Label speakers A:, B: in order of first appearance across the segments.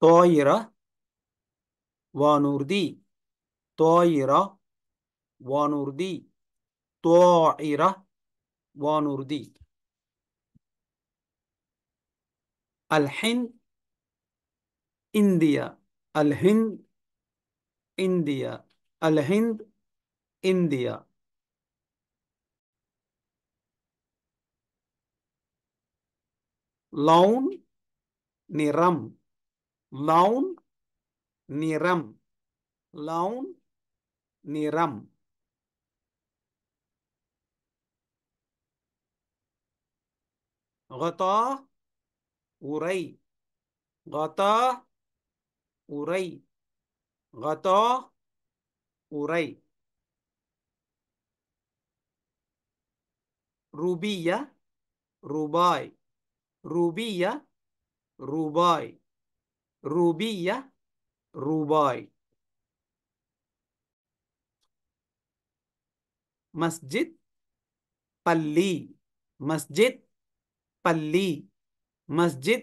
A: طائرة ونردي طائرة ونردي طائرة ونردي الحين إنديا الهند إنديا الهند إنديا لون نرم லவுன் நிறம் லவுன் நிறம் கதா உரை கதா உரை கதா உரை ருபிய ரூபாய் ருபிய ரூபாய் rubiye, rubai. मस्जिद पल्ली मस्जिद पल्ली मस्जिद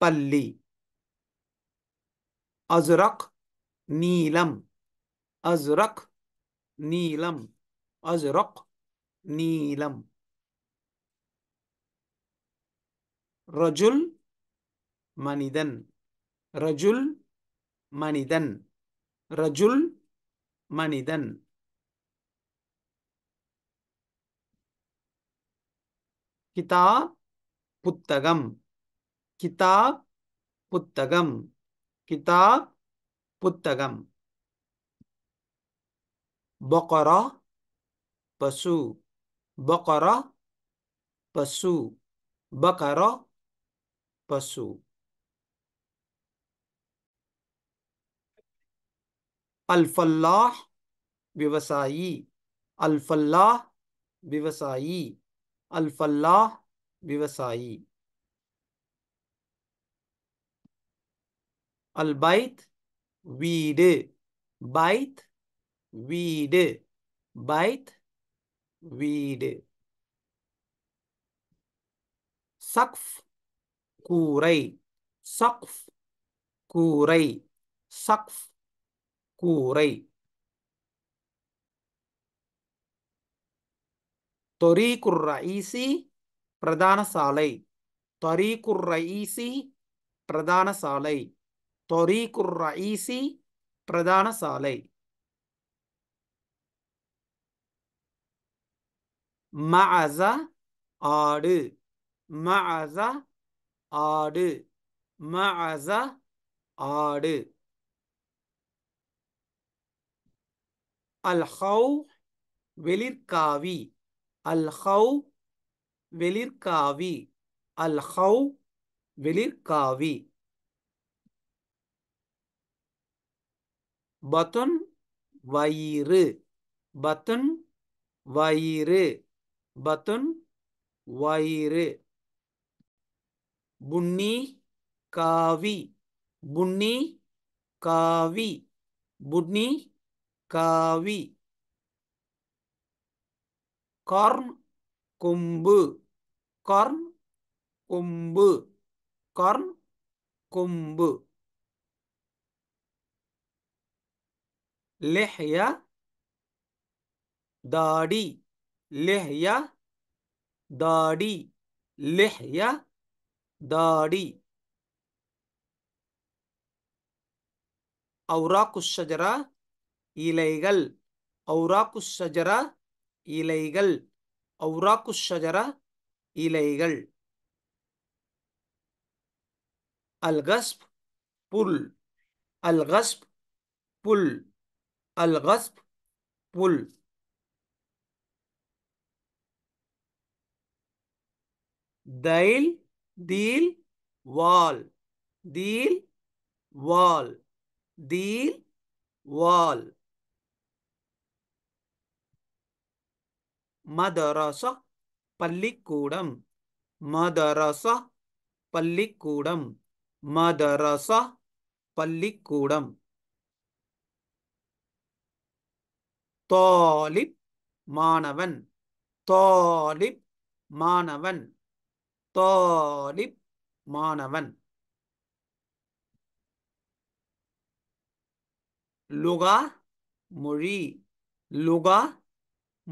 A: पल्ली अजरक नीलम अजरक नीलम अजरक नीलम रजुल मनिदन रजुल मनिदन रजुल मनिदन किताब पुत्तगम किताब पुत्तगम किताब पुत्तगम बकरा पशु बकरा पशु बकरा पशु अलफल्लाह व्यवसायी अलफल्लाह व्यवसायी अलफल्लाह व्यवसायी अलबैत वीड बैत वीड बैत वीड सख्फ कूरई सख्फ कूरई सख्फ கூரை தொரீகுர் ரயீசி பிரதான சாலை தொரீகுர் ரயீசி பிரதான சாலை தொரீகுர் ரயீசி பிரதான சாலை மஅஸ ஆடு மஅஸ ஆடு மஅஸ ஆடு அல் ஹவ் வெளிர்காவி அல் ஹவ் வெளிர்காவி அல் ஹவ் வெளிர்காவி பத்துன் வயிறு பத்துன் வயிறு பத்துன் வயிறு புன்னி காவி புன்னி காவி புன்னி காவி கார்ன் கொம்பு கார்ன் கொம்பு கார்ன் கொம்பு லெஹ்யா தாடி லெஹ்யா தாடி லெஹ்யா தாடி أوراق الشجرة இலைகள் ஔராக்கு ஷஜரா இலைகள் ஔராக்கு ஷஜரா இலைகள் அல்கஸ்ப் புல் அல்கஸ்ப் புல் அல்கஸ்ப் புல் தைல் தீல் வால் தீல் வால் தீல் வால் மதரசா பள்ளிக்கூடம் மதரசா பள்ளிக்கூடம் மதரசா பள்ளிக்கூடம் தாலிப் மாணவன் தாலிப் மாணவன் தாலிப் மாணவன் லுகா மொழி லுகா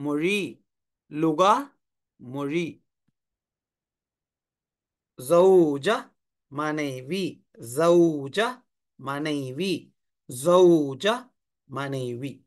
A: மொழி लुगा मुरी जऊज मानवी जऊज मानवी जऊज मानवी